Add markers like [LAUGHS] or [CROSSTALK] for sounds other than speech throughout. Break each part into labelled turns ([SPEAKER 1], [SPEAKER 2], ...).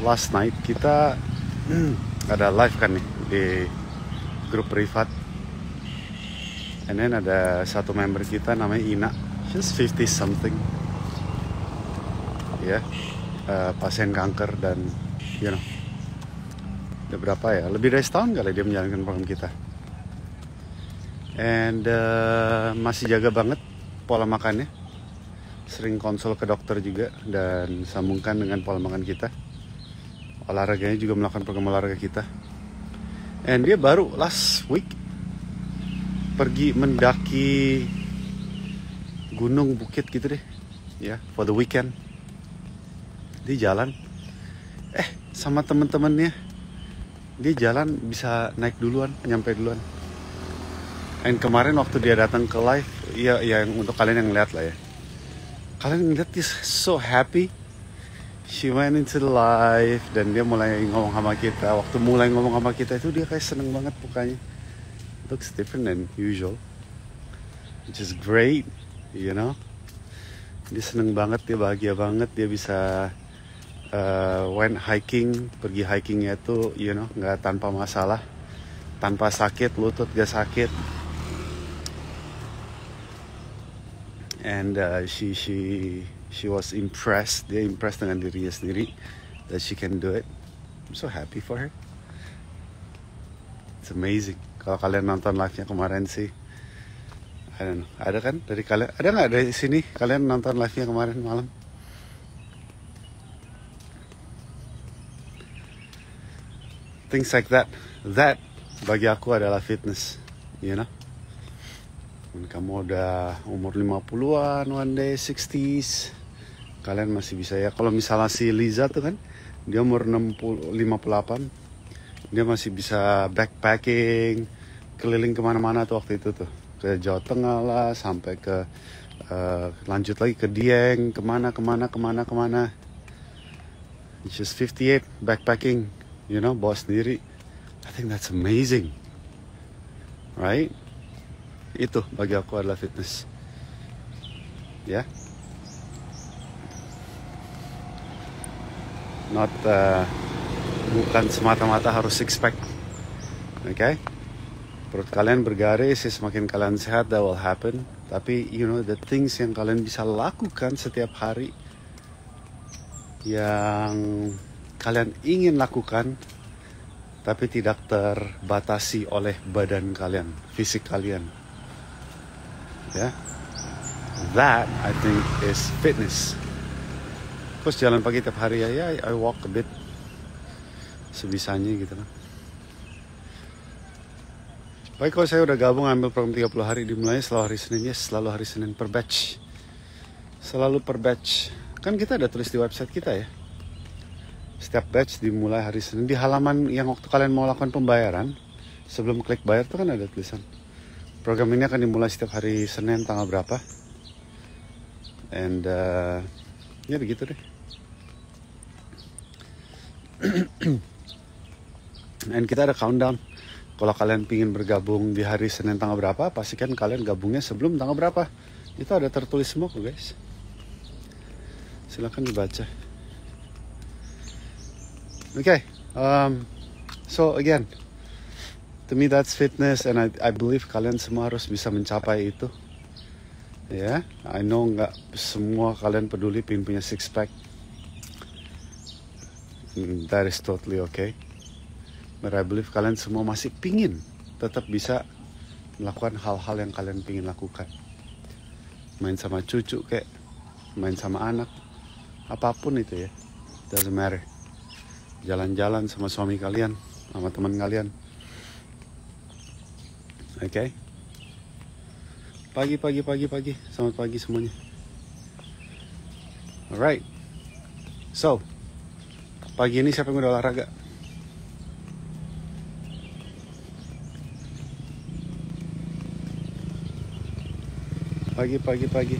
[SPEAKER 1] last night kita [CLEARS THROAT] ada live kan nih di grup privat and then ada satu member kita namanya Ina she's 50 something ya yeah. uh, pasien kanker dan you know udah berapa ya lebih dari setahun kali dia menjalankan program kita and uh, masih jaga banget pola makannya sering konsul ke dokter juga dan sambungkan dengan pola makan kita olahraganya juga melakukan program olahraga kita and dia baru last week pergi mendaki gunung bukit gitu deh ya yeah, for the weekend dia jalan eh sama temen-temennya dia jalan bisa naik duluan nyampe duluan and kemarin waktu dia datang ke live ya yang untuk kalian yang lihat lah ya kalian lihat dia so happy she went into the life dan dia mulai ngomong sama kita waktu mulai ngomong sama kita itu dia kayak seneng banget mukanya looks different than usual which is great you know dia seneng banget dia bahagia banget dia bisa uh, went hiking pergi hikingnya tuh you know nggak tanpa masalah tanpa sakit lutut gak sakit and uh, she she she was impressed dia impressed dengan dirinya sendiri that she can do it I'm so happy for her it's amazing kalau kalian nonton live nya kemarin sih I don't know. ada kan dari kalian ada nggak dari sini kalian nonton live nya kemarin malam things like that that bagi aku adalah fitness you know Dan kamu udah umur 50-an, one day 60s, kalian masih bisa ya kalau misalnya si Liza tuh kan dia umur 658 dia masih bisa backpacking keliling kemana-mana tuh waktu itu tuh ke Jawa Tengah lah sampai ke uh, lanjut lagi ke Dieng kemana kemana kemana kemana It's just 58 backpacking you know bawa sendiri I think that's amazing right itu bagi aku adalah fitness ya yeah? not uh, bukan semata-mata harus six pack oke okay? perut kalian bergaris semakin kalian sehat that will happen tapi you know the things yang kalian bisa lakukan setiap hari yang kalian ingin lakukan tapi tidak terbatasi oleh badan kalian, fisik kalian. Ya. Yeah? That I think is fitness terus jalan pagi tiap hari ya, ya I walk a bit sebisanya gitu lah. Kan. Baik kalau saya udah gabung ambil program 30 hari dimulai selalu hari Senin ya, selalu hari Senin per batch. Selalu per batch. Kan kita ada tulis di website kita ya. Setiap batch dimulai hari Senin di halaman yang waktu kalian mau lakukan pembayaran, sebelum klik bayar tuh kan ada tulisan. Program ini akan dimulai setiap hari Senin tanggal berapa? And uh, ya begitu deh. Dan [CLEARS THROAT] kita ada countdown kalau kalian pingin bergabung di hari Senin tanggal berapa pastikan kalian gabungnya sebelum tanggal berapa itu ada tertulis semua kok guys silahkan dibaca oke okay, um, so again to me that's fitness and I, I believe kalian semua harus bisa mencapai itu ya yeah, I know nggak semua kalian peduli pingin punya six pack Hmm, that is totally okay. But I believe kalian semua masih pingin tetap bisa melakukan hal-hal yang kalian pingin lakukan. Main sama cucu kayak, main sama anak, apapun itu ya. Doesn't matter. Jalan-jalan sama suami kalian, sama teman kalian. Oke. Okay? Pagi, pagi, pagi, pagi. Selamat pagi semuanya. Alright. So, Pagi ini siapa yang udah olahraga? Pagi, pagi, pagi.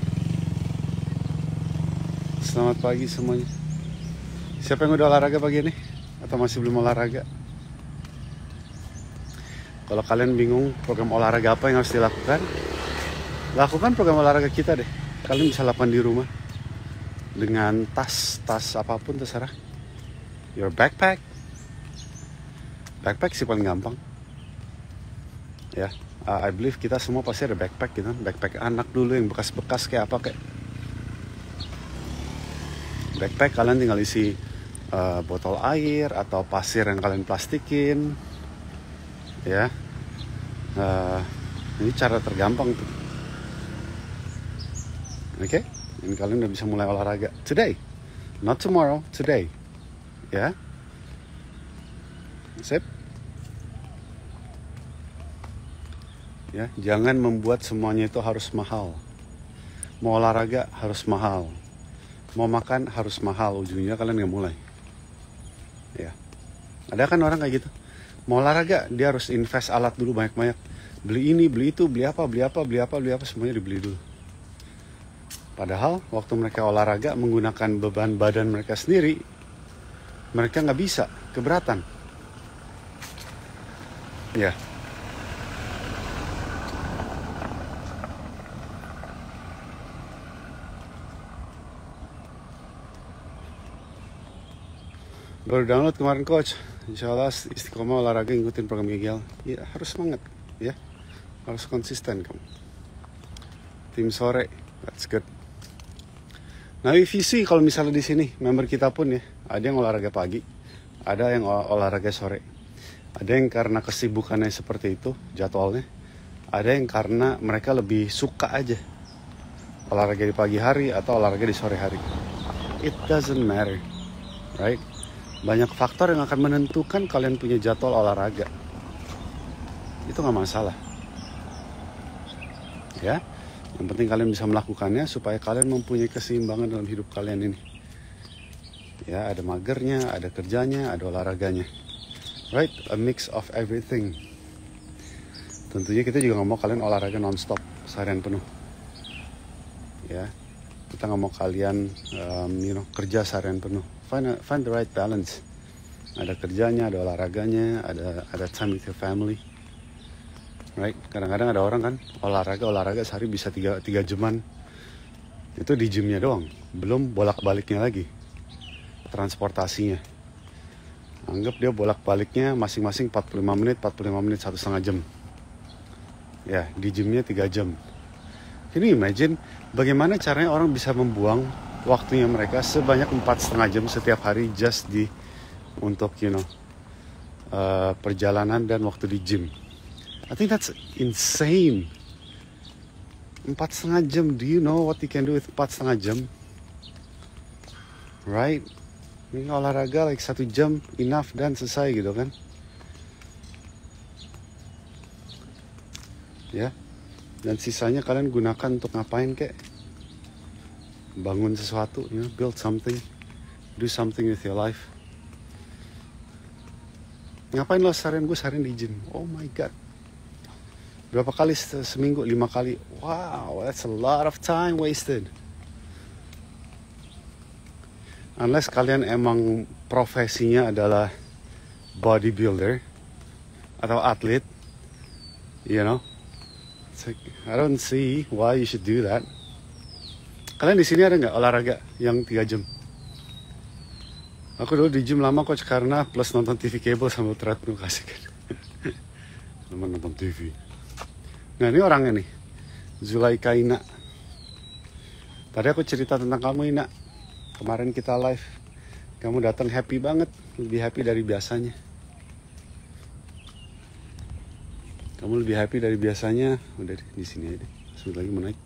[SPEAKER 1] Selamat pagi semuanya. Siapa yang udah olahraga pagi ini? Atau masih belum olahraga? Kalau kalian bingung program olahraga apa yang harus dilakukan, lakukan program olahraga kita deh. Kalian bisa lakukan di rumah dengan tas, tas apapun terserah your backpack backpack sih paling gampang ya yeah. uh, I believe kita semua pasti ada backpack gitu kan. backpack anak dulu yang bekas-bekas kayak apa kayak backpack kalian tinggal isi uh, botol air atau pasir yang kalian plastikin ya yeah. uh, ini cara tergampang tuh oke okay? ini kalian udah bisa mulai olahraga today not tomorrow today ya sip ya jangan membuat semuanya itu harus mahal mau olahraga harus mahal mau makan harus mahal ujungnya kalian nggak mulai ya ada kan orang kayak gitu mau olahraga dia harus invest alat dulu banyak-banyak beli ini beli itu beli apa beli apa beli apa beli apa semuanya dibeli dulu padahal waktu mereka olahraga menggunakan beban badan mereka sendiri mereka nggak bisa keberatan ya baru download kemarin coach Insya Allah istiqomah olahraga ngikutin program Gigel ya harus semangat ya harus konsisten kamu tim sore that's good nah if you see kalau misalnya di sini member kita pun ya ada yang olahraga pagi ada yang ol olahraga sore ada yang karena kesibukannya seperti itu jadwalnya ada yang karena mereka lebih suka aja olahraga di pagi hari atau olahraga di sore hari it doesn't matter right banyak faktor yang akan menentukan kalian punya jadwal olahraga itu nggak masalah ya yang penting kalian bisa melakukannya supaya kalian mempunyai keseimbangan dalam hidup kalian ini ya ada magernya ada kerjanya ada olahraganya right a mix of everything tentunya kita juga nggak mau kalian olahraga nonstop seharian penuh ya kita nggak mau kalian um, you know kerja seharian penuh find a, find the right balance ada kerjanya ada olahraganya ada ada time with your family right kadang-kadang ada orang kan olahraga olahraga sehari bisa tiga tiga jaman itu di gymnya doang belum bolak-baliknya lagi transportasinya. Anggap dia bolak-baliknya masing-masing 45 menit, 45 menit, satu setengah jam. Ya, di gymnya 3 jam. Ini imagine bagaimana caranya orang bisa membuang waktunya mereka sebanyak empat setengah jam setiap hari just di untuk you know uh, perjalanan dan waktu di gym. I think that's insane. Empat setengah jam. Do you know what you can do with empat setengah jam? Right? ini olahraga like satu jam enough dan selesai gitu kan ya dan sisanya kalian gunakan untuk ngapain kek bangun sesuatu you know, build something do something with your life ngapain lo seharian gue seharian di gym oh my god berapa kali seminggu lima kali wow that's a lot of time wasted unless kalian emang profesinya adalah bodybuilder atau atlet, you know, like, I don't see why you should do that. Kalian di sini ada nggak olahraga yang tiga jam? Aku dulu di gym lama kok, karena plus nonton TV cable sambil treadmill kasih [LAUGHS] kan. Lama nonton TV. Nah ini orangnya nih, Zulaika Ina. Tadi aku cerita tentang kamu Ina. Kemarin kita live, kamu datang happy banget, lebih happy dari biasanya. Kamu lebih happy dari biasanya, udah deh, di sini aja Sebentar lagi menaik.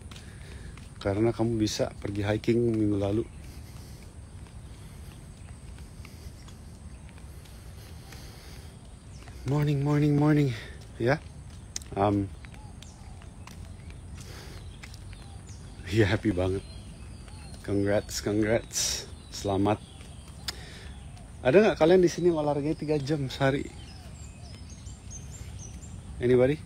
[SPEAKER 1] Karena kamu bisa pergi hiking minggu lalu. Morning, morning, morning, ya. Yeah? Um, ya happy banget. Congrats, congrats. Selamat. Ada nggak kalian di sini olahraga 3 jam sehari? Anybody?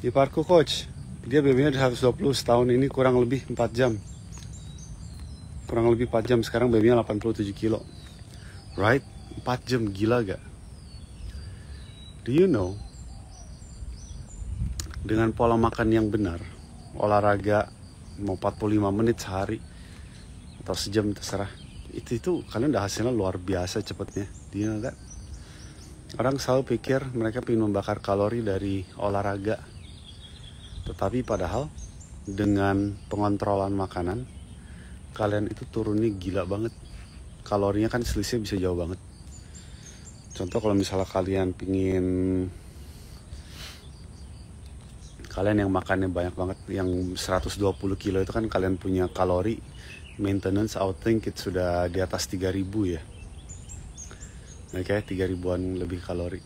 [SPEAKER 1] Di parku coach, dia bb 120 tahun ini kurang lebih 4 jam. Kurang lebih 4 jam sekarang bb 87 kilo. Right? 4 jam gila gak? Do you know? Dengan pola makan yang benar, olahraga mau 45 menit sehari atau sejam terserah itu itu kalian udah hasilnya luar biasa cepetnya dia enggak orang selalu pikir mereka ingin membakar kalori dari olahraga tetapi padahal dengan pengontrolan makanan kalian itu turunnya gila banget kalorinya kan selisih bisa jauh banget contoh kalau misalnya kalian pingin kalian yang makannya banyak banget yang 120 kilo itu kan kalian punya kalori maintenance outing it sudah di atas 3000 ya oke okay, 3000an lebih kalori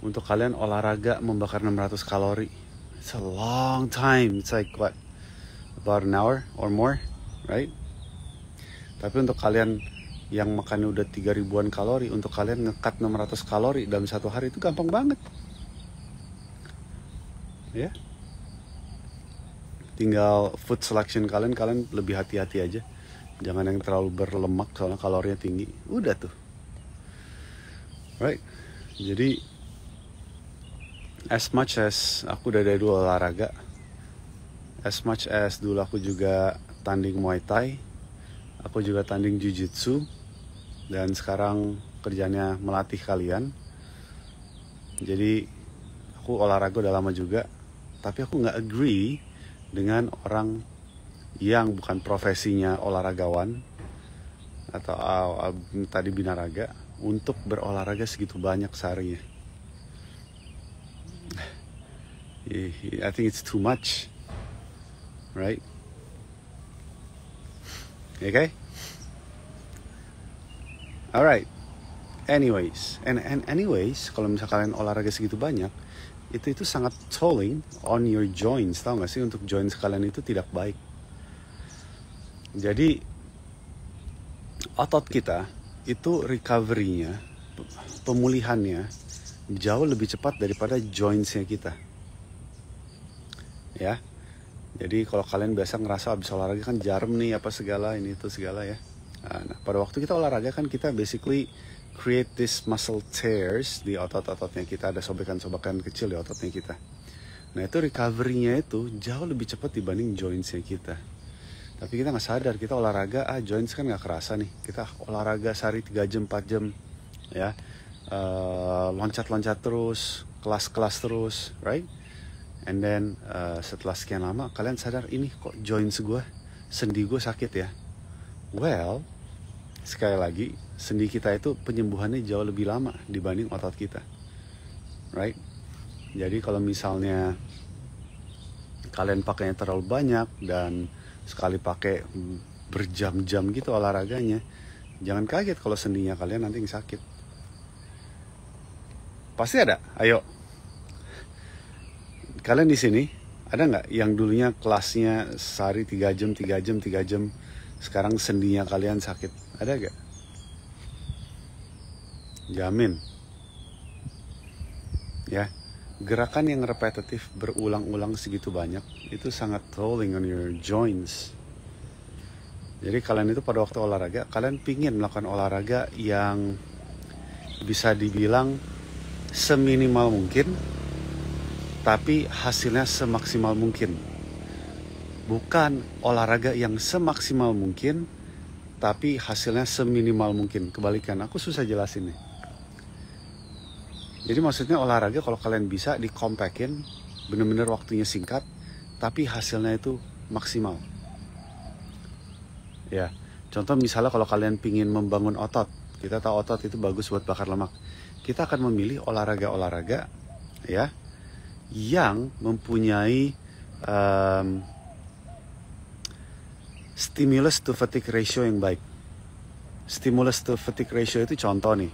[SPEAKER 1] untuk kalian olahraga membakar 600 kalori it's a long time it's like what about an hour or more right tapi untuk kalian yang makannya udah 3000an kalori untuk kalian ngekat 600 kalori dalam satu hari itu gampang banget ya yeah? tinggal food selection kalian kalian lebih hati-hati aja jangan yang terlalu berlemak soalnya kalorinya tinggi udah tuh right jadi as much as aku udah dari dulu olahraga as much as dulu aku juga tanding muay thai aku juga tanding jujitsu dan sekarang kerjanya melatih kalian jadi aku olahraga udah lama juga tapi aku nggak agree dengan orang yang bukan profesinya olahragawan atau uh, uh, tadi binaraga untuk berolahraga segitu banyak seharinya. I think it's too much, right? Okay. Alright. Anyways, and and anyways, kalau misalnya kalian olahraga segitu banyak, itu itu sangat tolling on your joints tau gak sih untuk joints kalian itu tidak baik jadi otot kita itu recovery-nya pemulihannya jauh lebih cepat daripada jointsnya kita ya jadi kalau kalian biasa ngerasa abis olahraga kan jarum nih apa segala ini itu segala ya nah pada waktu kita olahraga kan kita basically create this muscle tears di otot-ototnya kita ada sobekan-sobekan kecil di ototnya kita. Nah itu recovery-nya itu jauh lebih cepat dibanding joints-nya kita. Tapi kita nggak sadar kita olahraga ah joints kan nggak kerasa nih. Kita olahraga sehari 3 jam 4 jam ya eh, loncat-loncat uh, loncat terus, kelas-kelas terus, right? And then uh, setelah sekian lama kalian sadar ini kok joints gue, sendi gue sakit ya. Well, sekali lagi sendi kita itu penyembuhannya jauh lebih lama dibanding otot kita right jadi kalau misalnya kalian pakainya terlalu banyak dan sekali pakai berjam-jam gitu olahraganya jangan kaget kalau sendinya kalian nanti yang sakit pasti ada ayo kalian di sini ada nggak yang dulunya kelasnya sehari 3 jam 3 jam 3 jam sekarang sendinya kalian sakit ada gak? Jamin. Ya, gerakan yang repetitif berulang-ulang segitu banyak itu sangat rolling on your joints. Jadi kalian itu pada waktu olahraga, kalian pingin melakukan olahraga yang bisa dibilang seminimal mungkin, tapi hasilnya semaksimal mungkin. Bukan olahraga yang semaksimal mungkin, tapi hasilnya seminimal mungkin. Kebalikan, aku susah jelasin nih. Jadi maksudnya olahraga kalau kalian bisa dikompakin, bener-bener waktunya singkat, tapi hasilnya itu maksimal. Ya, contoh misalnya kalau kalian pingin membangun otot, kita tahu otot itu bagus buat bakar lemak. Kita akan memilih olahraga-olahraga, ya, yang mempunyai um, stimulus to fatigue ratio yang baik. Stimulus to fatigue ratio itu contoh nih.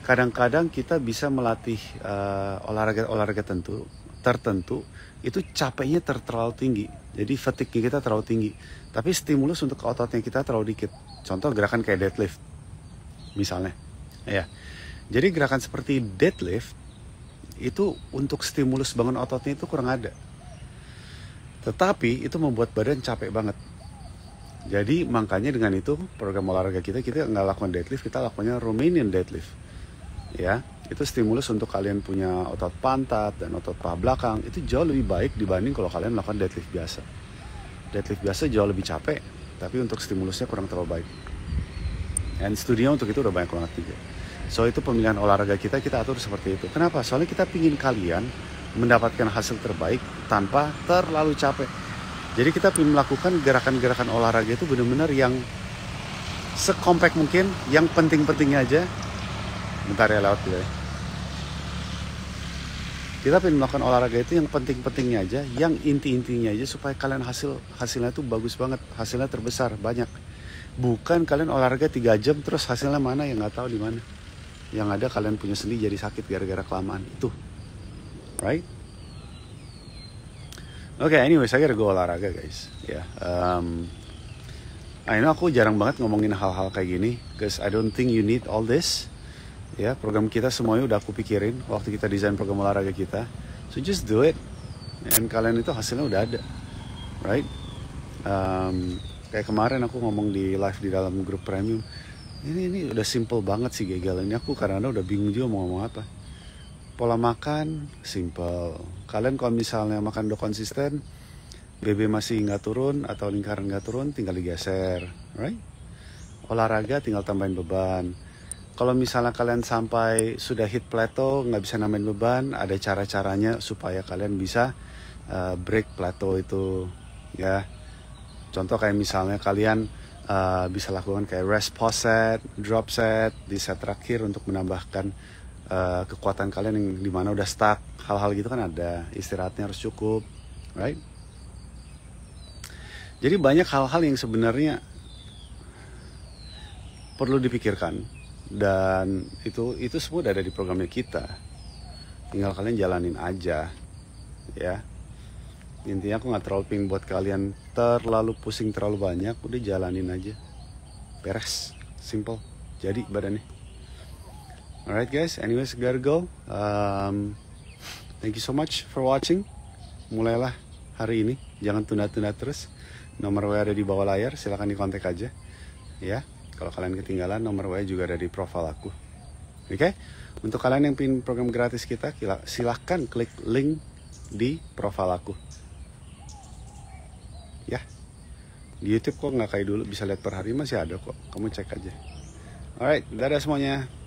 [SPEAKER 1] Kadang-kadang kita bisa melatih olahraga-olahraga eh, uh, tentu, tertentu itu capeknya ter terlalu tinggi. Jadi fatigue kita terlalu tinggi. Tapi stimulus untuk ototnya kita terlalu dikit. Contoh gerakan kayak deadlift. Misalnya. Ya. Jadi gerakan seperti deadlift itu untuk stimulus bangun ototnya itu kurang ada. Tetapi itu membuat badan capek banget. Jadi makanya dengan itu program olahraga kita kita nggak lakukan deadlift, kita lakukannya Romanian deadlift. Ya, itu stimulus untuk kalian punya otot pantat dan otot paha belakang itu jauh lebih baik dibanding kalau kalian melakukan deadlift biasa. Deadlift biasa jauh lebih capek, tapi untuk stimulusnya kurang terlalu baik. Dan studinya untuk itu udah banyak banget juga. So itu pemilihan olahraga kita kita atur seperti itu. Kenapa? Soalnya kita pingin kalian mendapatkan hasil terbaik tanpa terlalu capek jadi kita melakukan gerakan-gerakan olahraga itu benar-benar yang sekompak mungkin, yang penting-pentingnya aja. Bentar ya lewat dulu ya. Kita ingin melakukan olahraga itu yang penting-pentingnya aja, yang inti-intinya aja supaya kalian hasil hasilnya itu bagus banget, hasilnya terbesar banyak. Bukan kalian olahraga 3 jam terus hasilnya mana yang nggak tahu di mana. Yang ada kalian punya sendiri jadi sakit gara-gara kelamaan itu. Right? Oke, okay, anyways, saya gotta go olahraga, guys. Ya, yeah, um, I know aku jarang banget ngomongin hal-hal kayak gini, cause I don't think you need all this. Ya, yeah, program kita semuanya udah aku pikirin waktu kita desain program olahraga kita. So just do it. Dan kalian itu hasilnya udah ada, right? Um, kayak kemarin aku ngomong di live di dalam grup premium, ini ini udah simple banget sih gagal ini aku karena udah bingung juga mau ngomong apa pola makan simple kalian kalau misalnya makan udah konsisten BB masih nggak turun atau lingkaran nggak turun tinggal digeser right olahraga tinggal tambahin beban kalau misalnya kalian sampai sudah hit plateau nggak bisa nambahin beban ada cara caranya supaya kalian bisa uh, break plateau itu ya contoh kayak misalnya kalian uh, bisa lakukan kayak rest pause set drop set di set terakhir untuk menambahkan uh, kekuatan kalian yang dimana udah stuck hal-hal gitu kan ada istirahatnya harus cukup right jadi banyak hal-hal yang sebenarnya perlu dipikirkan dan itu itu semua udah ada di programnya kita tinggal kalian jalanin aja ya intinya aku nggak terlalu ping buat kalian terlalu pusing terlalu banyak udah jalanin aja peres simple jadi badannya Alright guys, anyways gotta go. Um, thank you so much for watching. Mulailah hari ini, jangan tunda-tunda terus. Nomor WA ada di bawah layar, silahkan dikontak aja. Ya, kalau kalian ketinggalan nomor WA juga ada di profil aku. Oke, okay? untuk kalian yang pin program gratis kita, silahkan klik link di profil aku. Ya, di YouTube kok nggak kayak dulu bisa lihat per hari masih ada kok. Kamu cek aja. Alright, dadah semuanya.